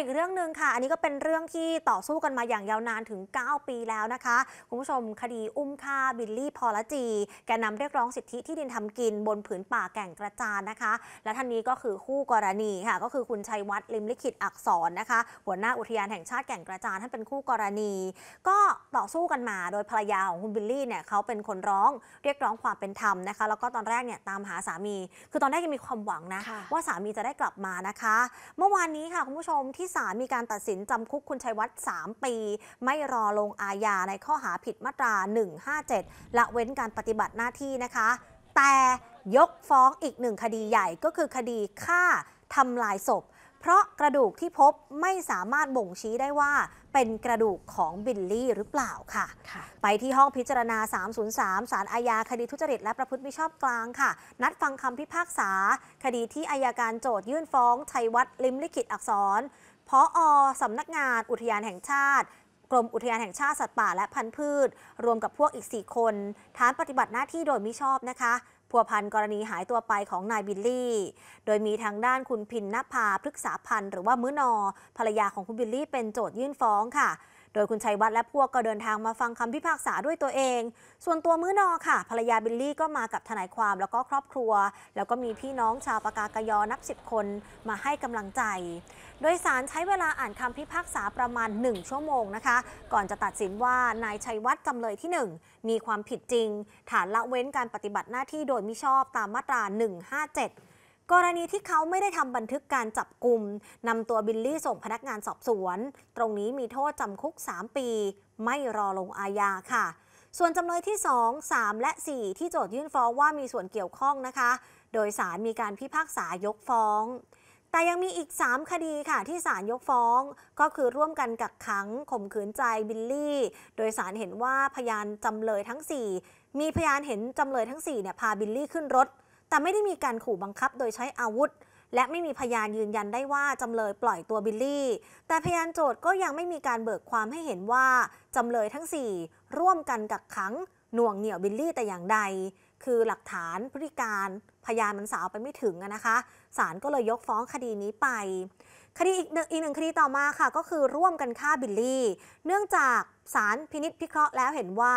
อีกเรื่องหนึ่งค่ะ อันนี้ก็เป็นเรื่องที่ต่อสู้กันมาอย่างยาวนานถึง 9 ปีแล้วนะคะ คุณผู้ชมคดีอุ้มฆ่าบิลลี่พอลจี แกนำเรียกร้องสิทธิที่ดินทำกินบนผืนป่าแก่งกระจานนะคะ และท่านนี้ก็คือคู่กรณีค่ะ ก็คือคุณชัยวัฒน์ลิมลิขิตอักษรนะคะหัวหน้าอุทยานแห่งชาติแก่งกระจานท่านเป็นคู่กรณี ก็ต่อสู้กันมาโดยภรรยาของคุณบิลลี่เนี่ยเขาเป็นคนร้องเรียกร้องความเป็นธรรมนะคะ แล้วก็ตอนแรกเนี่ยตามหาสามีคือตอนแรกยังมีความหวังนะว่าสามีจะได้กลับมานะคะ เมื่อวานนี้ค่ะคุณผู้ชมทที่ศาลมีการตัดสินจำคุกคุณชัยวัฒน์ 3 ปี ไม่รอลงอาญาในข้อหาผิดมาตรา 157ละเว้นการปฏิบัติหน้าที่นะคะ แต่ยกฟ้องอีกหนึ่งคดีใหญ่ก็คือคดีฆ่าทำลายศพเพราะกระดูกที่พบไม่สามารถบ่งชี้ได้ว่า เป็นกระดูกของบิลลี่หรือเปล่าค่ะคะไปที่ห้องพิจารณา 303 สารอาญาคดีทุจริตและประพฤติมิชอบกลางค่ะ นัดฟังคำพิพากษา คดีที่อายการโจทยื่นฟ้อง ชัยวัฒน์ลิมลิขิตอักษรพออสำนักงานอุทยานแห่งชาติกรมอุทยานแห่งชาติสัตว์ป่าและพันธุ์พืช รวมกับพวกอีก 4 คน ฐานปฏิบัติหน้าที่โดยมิชอบนะคะ พัวพันกรณีหายตัวไปของนายบิลลี่ โดยมีทางด้านคุณพินนภาพฤกษาพันธ์หรือว่ามื้อนอภรรยาของคุณบิลลี่เป็นโจทยื่นฟ้องค่ะโดยคุณชัยวัฒน์และพวกก็เดินทางมาฟังคำพิพากษาด้วยตัวเอง ส่วนตัวมื้อนอค่ะ ภรรยาบิลลี่ก็มากับทนายความแล้วก็ครอบครัว แล้วก็มีพี่น้องชาวปากากยอนับสิบคนมาให้กำลังใจ โดยสารใช้เวลาอ่านคำพิพากษาประมาณ 1 ชั่วโมงนะคะ ก่อนจะตัดสินว่านายชัยวัฒน์จำเลยที่ 1 มีความผิดจริง ฐานละเว้นการปฏิบัติหน้าที่โดยมิชอบตามมาตรา 157กรณีที่เขาไม่ได้ทำบันทึกการจับกลุ่มนำตัวบิลลี่ส่งพนักงานสอบสวน ตรงนี้มีโทษจำคุก 3 ปี ไม่รอลงอาญาค่ะ ส่วนจำเลยที่ 2 3 และ 4 ที่โจทยื่นฟ้องว่ามีส่วนเกี่ยวข้องนะคะ โดยสารมีการพิพากษายกฟ้อง แต่ยังมีอีก 3 คดีค่ะที่ศาลยกฟ้องก็คือร่วมกันกักขังข่มขืนใจบิลลี่โดยสารเห็นว่าพยานจำเลยทั้ง 4 มีพยานเห็นจำเลยทั้ง4เนี่ยพาบิลลี่ขึ้นรถแต่ไม่ได้มีการขู่บังคับโดยใช้อาวุธ และไม่มีพยานยืนยันได้ว่า จำเลยปล่อยตัวบิลลี่แต่พยานโจทย์ก็ยังไม่มีการเบิกความให้เห็นว่า จำเลยทั้ง4ร่วมกันกักขังหน่วงเหนี่ยวบิลลี่ แต่อย่างใด คือหลักฐานพฤติการ พยานมันสาวไปไม่ถึงนะคะศาลก็เลยยกฟ้องคดีนี้ไป คดีอีกอีกหนึ่งคดีต่อมาค่ะก็คือร่วมกันฆ่าบิลลี่ เนื่องจากศาลพินิษพิเคราะห์แล้วเห็นว่า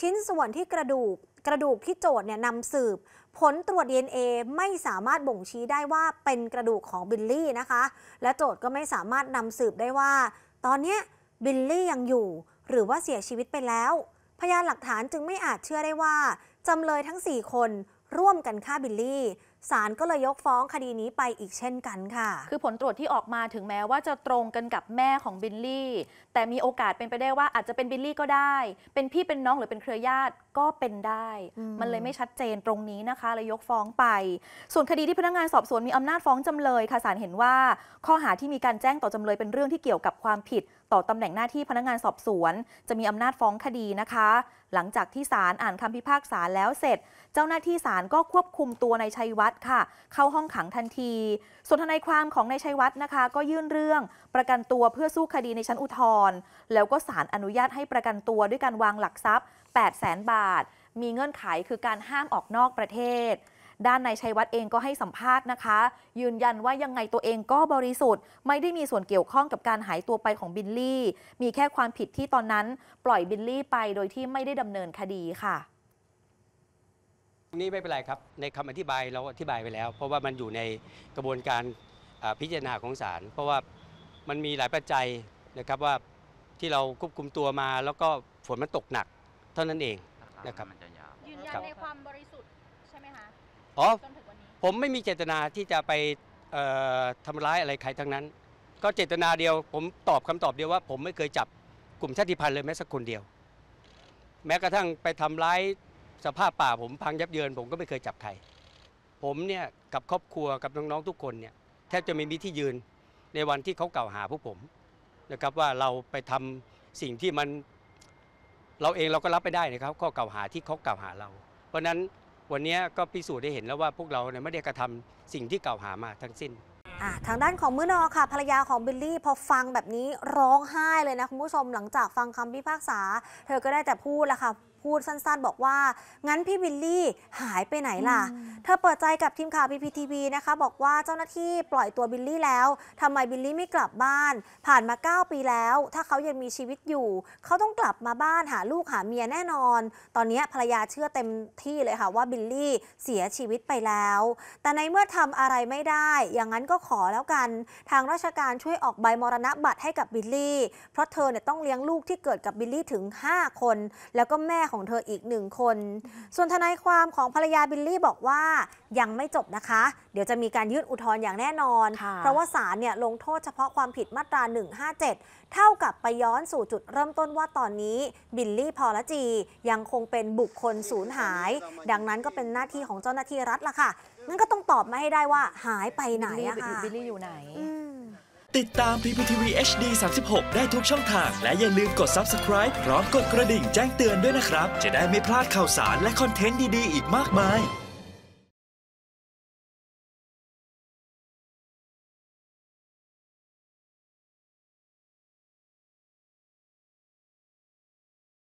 ชิ้นส่วนที่กระดูกกระดูกที่โจทย์เนี่ยนำสืบ ผลตรวจ DNA ไม่สามารถบ่งชี้ได้ว่าเป็นกระดูกของบิลลี่นะคะ และโจทย์ก็ไม่สามารถนำสืบได้ว่า ตอนนี้บิลลี่ยังอยู่หรือว่าเสียชีวิตไปแล้ว พยานหลักฐานจึงไม่อาจเชื่อได้ว่าจำเลยทั้ง 4 คนร่วมกันฆ่าบิลลี่ศาลก็เลยยกฟ้องคดีนี้ไปอีกเช่นกันค่ะ คือผลตรวจที่ออกมาถึงแม้ว่าจะตรงกันกับแม่ของบิลลี่ แต่มีโอกาสเป็นไปได้ว่าอาจจะเป็นบิลลี่ก็ได้ เป็นพี่เป็นน้องหรือเป็นเครือญาติก็เป็นได้ มันเลยไม่ชัดเจนตรงนี้นะคะเลยยกฟ้องไป ส่วนคดีที่พนักงานสอบสวนมีอำนาจฟ้องจำเลยค่ะศาลเห็นว่าข้อหาที่มีการแจ้งต่อจำเลยเป็นเรื่องที่เกี่ยวกับความผิดต่อตำแหน่งหน้าที่พนักงานสอบสวน จะมีอำนาจฟ้องคดีนะคะ หลังจากที่ศาลอ่านคำพิพากษาแล้วเสร็จ เจ้าหน้าที่ศาลก็ควบคุมตัวนายชัยวัฒน์ค่ะ เข้าห้องขังทันทีส่วนทนายความของนายชัยวัฒน์นะคะ ก็ยื่นเรื่องประกันตัวเพื่อสู้คดีในชั้นอุทธรณ์แล้วก็ศาลอนุญาตให้ประกันตัวด้วยการวางหลักทรัพย์ 8 0 0 0 0 0 บาท มีเงื่อนไขคือการห้ามออกนอกประเทศด้านนายชัยวัฒน์เองก็ให้สัมภาษณ์นะคะยืนยันว่ายังไงตัวเองก็บริสุทธิ์ไม่ได้มีส่วนเกี่ยวข้องกับการหายตัวไปของบิลลี่ มีแค่ความผิดที่ตอนนั้นปล่อยบิลลี่ไปโดยที่ไม่ได้ดำเนินคดีค่ะนี่ไม่เป็นไรครับในคำอธิบายเราอธิบายไปแล้ว เพราะว่ามันอยู่ในกระบวนการพิจารณาของศาลเพราะว่ามันมีหลายปัจจัยนะครับว่าที่เราควบคุมตัวมาแล้วก็ฝนมันตกหนัก เท่านั้นเองนะครับยืนยันในความบริสุทธิ์อ๋อจนถึงวันนี้ผมไม่มีเจตนาที่จะไปทำทำร้ายอะไรใครทั้งนั้น ก็เจตนาเดียวผมตอบคำตอบเดียวว่า ผมไม่เคยจับกลุ่มชาติพันธุ์เลยแม้สักคนเดียว แม้กระทั่งไปทำร้ายสภาพป่าผมพังยับเยินผมก็ไม่เคยจับใครผมเนี่ยกับครอบครัวกับน้องๆทุกคนเนี่ยแทบจะไม่มีที่ยืนในวันที่เขากล่าวหาพวกผมนะครับว่าเราไปทำสิ่งที่มันเราเองเราก็รับไม่ได้นะครับข้อก่าหาที่เขาก่าหาเรา เพราะฉะนั้นวันนี้ก็พิสูจน์ได้เห็นแล้วว่าพวกเราไม่ได้กระทำสิ่งที่กล่าวหามาทั้งสิ้นทางด้านของมื้อนอค่ะภรรยาของบิลลี่พอฟังแบบนี้ร้องไห้เลยนะ คุณผู้ชมหลังจากฟังคำพิพากษา เธอก็ได้แต่พูดและค่ะพูดสั้นๆ บอกว่า งั้นพี่วิลลี่หายไปไหนล่ะเธอเปิดใจกับทีมข่าวพีพีทีวีนะคะบอกว่าเจ้าหน้าที่ปล่อยตัวบิลลี่แล้ว ทำไมบิลลี่ไม่กลับบ้าน ผ่านมา 9 ปีแล้ว ถ้าเขายังมีชีวิตอยู่เขาต้องกลับมาบ้านหาลูกหาเมียแน่นอน ตอนนี้ภรรยาเชื่อเต็มที่เลยค่ะว่าบิลลี่เสียชีวิตไปแล้ว แต่ในเมื่อทำอะไรไม่ได้ อย่างนั้นก็ขอแล้วกัน ทางราชการช่วยออกใบมรณะบัตรให้กับบิลลี่เพราะเธอเนี่ยต้องเลี้ยงลูกที่เกิดกับบิลลี่ถึง 5 คน แล้วก็แม่ของเธออีกหนึ่งคน ส่วนทนายความของภรรยาบิลลี่บอกว่ายังไม่จบนะคะ เดี๋ยวจะมีการยื่นอุทธรณ์อย่างแน่นอน เพราะว่าศาลเนี่ยลงโทษเฉพาะความผิดมาตรา 157 เท่ากับไปย้อนสู่จุดเริ่มต้นว่าตอนนี้บิลลี่พอละจียังคงเป็นบุคคลสูญหาย ดังนั้นก็เป็นหน้าที่ของเจ้าหน้าที่รัฐละค่ะ งั้นก็ต้องตอบมาให้ได้ว่าหายไปไหนอะค่ะบิลลี่อยู่ไหนติดตาม PPTV HD 36 ได้ทุกช่องทางและอย่าลืมกด Subscribe พร้อมกดกระดิ่งแจ้งเตือนด้วยนะครับ จะได้ไม่พลาดข่าวสารและคอนเทนต์ดีๆ อีกมากมาย